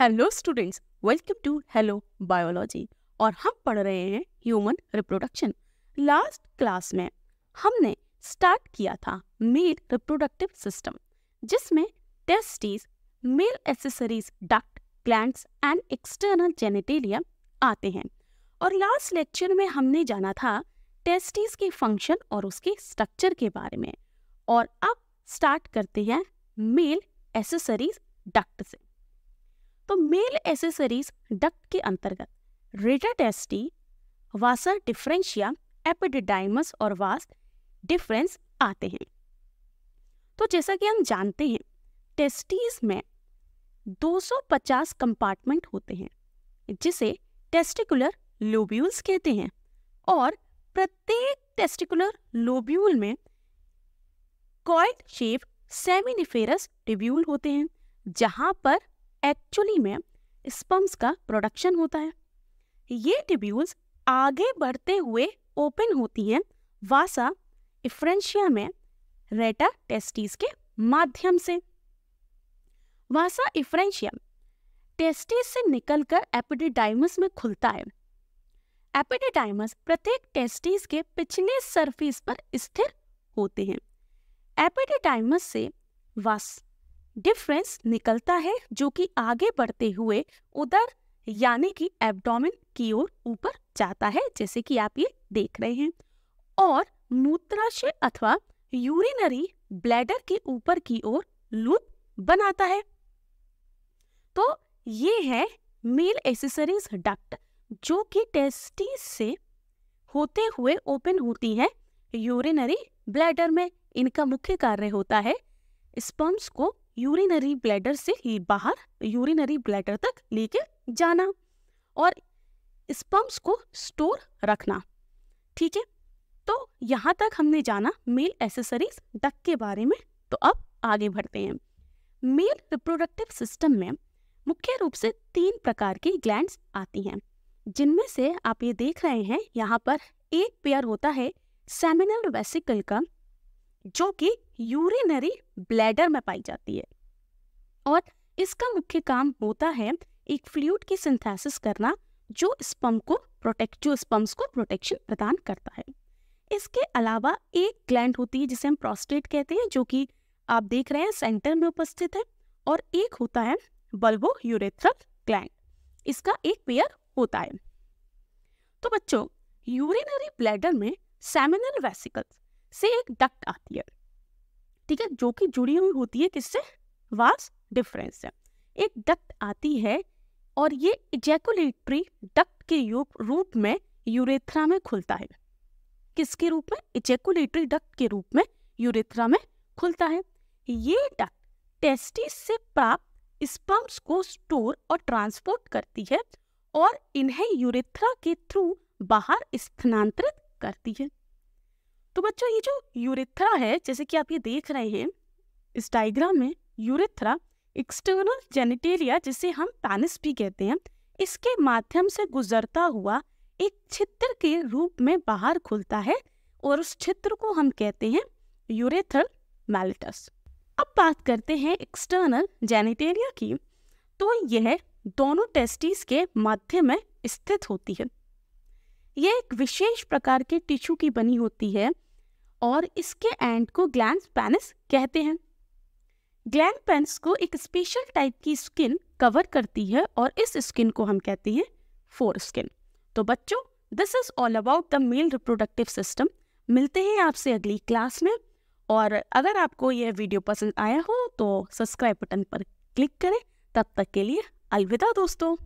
hello students welcome to hello biology और हम पढ़ रहे हैं ह्यूमन रिप्रोडक्शन लास्ट क्लास में हमने स्टार्ट किया था मेल रिप्रोडक्टिव सिस्टम जिसमें testes male accessories duct glands and external genitalia आते हैं और लास्ट लेक्चर में हमने जाना था टेस्टीज के फंक्शन और उसके स्ट्रक्चर के बारे में और अब स्टार्ट करते हैं मेल एसेसरीज डक्ट से तो मेल एसेसरीज डक्ट के अंतर्गत रिटाटेस्टी वासर डिफरेंशिया एपिडिडाइमस और वास डिफरेंस आते हैं तो जैसा कि हम जानते हैं टेस्टीज में 250 कंपार्टमेंट होते हैं जिसे टेस्टिकुलर लोब्यूल्स कहते हैं और प्रत्येक टेस्टिकुलर लोब्यूल में कॉइड शेप सेमिनिफेरस टिब्यूल होते हैं जहां पर एक्चुअली में स्पम्स का प्रोडक्शन होता है ये टिब्यूल्स आगे बढ़ते हुए ओपन होती हैं वासा इफ्रेंशिया में रेटा टेस्टिस के माध्यम से वासा इफ्रेंशिया टेस्टिस से निकलकर एपिडिडाइमस में खुलता है एपिडिडाइमस प्रत्येक टेस्टिस के पिछले सरफेस पर स्थिर होते हैं एपिडिडाइमस से वास डिफरेंस निकलता है जो कि आगे बढ़ते हुए उधर यानी कि एब्डोमिन की ओर ऊपर जाता है जैसे कि आप ये देख रहे हैं और मूत्राशय अथवा यूरिनरी ब्लैडर के ऊपर की ओर लूप बनाता है तो ये है मेल एसेसरीज डक्ट जो कि टेस्टिस से होते हुए ओपन होती है यूरिनरी ब्लैडर में इनका मुख्य कार्य होता है स्पम्स को यूरिनरी ब्लैडर से बाहर यूरिनरी ब्लैडर तक लेके जाना और स्पम्स को स्टोर रखना ठीक है तो यहाँ तक हमने जाना मेल एसेसरीज डक के बारे में तो अब आगे बढ़ते हैं मेल रिप्रोडक्टिव सिस्टम में मुख्य रूप से तीन प्रकार की ग्लैंड्स आती हैं जिनमें से आप ये देख रहे हैं यहाँ पर एक पेयर होता है सेमिनल वेसिकल का जो कि यूरिनरी ब्लैडर में पाई जाती है और इसका मुख्य काम होता है एक फ्लूड की सिंथेसिस करना जो स्पम को प्रोटेक्ट जो स्पम्स को प्रोटेक्शन प्रदान करता है इसके अलावा एक ग्लैंड होती है जिसे हम प्रोस्टेट कहते हैं जो कि आप देख रहे हैं सेंटर में उपस्थित है और एक होता है बल्बो यूरेथ्रल ग्लैंड इसका एक पेयर होता है तो बच्चों यूरिनरी ब्लैडर में सेमिनल वेसिकल्स से एक डक्ट आती है ठीक है जो कि जुड़ी हुई होती है किससे वास डिफरेंस से एक डक्ट आती है और ये इजैकुलेटरी डक्ट के रूप में यूरेथ्रा में खुलता है किसके रूप में इजैकुलेटरी डक्ट के रूप में यूरेथ्रा में खुलता है ये डक्ट टेस्टिस से प्राप्त स्पर्म्स को स्टोर और ट्रांसपोर्ट करती है और इन्हें यूरेथ्रा के थ्रू बाहर स्थानांतरित करती है तो बच्चों ये जो यूरिथ्रा है जैसे कि आप ये देख रहे हैं इस डायग्राम में यूरिथ्रा एक्सटर्नल जेनिटेरिया जिसे हम पैनिस भी कहते हैं इसके माध्यम से गुजरता हुआ एक छित्र के रूप में बाहर खुलता है और उस छित्र को हम कहते हैं यूरेथर मैलिटस अब बात करते हैं एक्सटर्नल जेनिटेरिया की तो यह दोनों टेस्टिस के मध्य में स्थित होती है यह एक विशेष प्रकार के टिश्यू की बनी होती है और इसके एंड को ग्लैंड पेनिस कहते हैं ग्लैंड पेनिस को एक स्पेशल टाइप की स्किन कवर करती है और इस स्किन को हम कहते हैं फोर स्किन तो बच्चों this is all about the male reproductive system मिलते हैं आपसे अगली क्लास में और अगर आपको यह वीडियो पसंद आया हो तो सब्सक्राइब बटन पर क्लिक करें तब तक के लिए अलविदा दोस्तों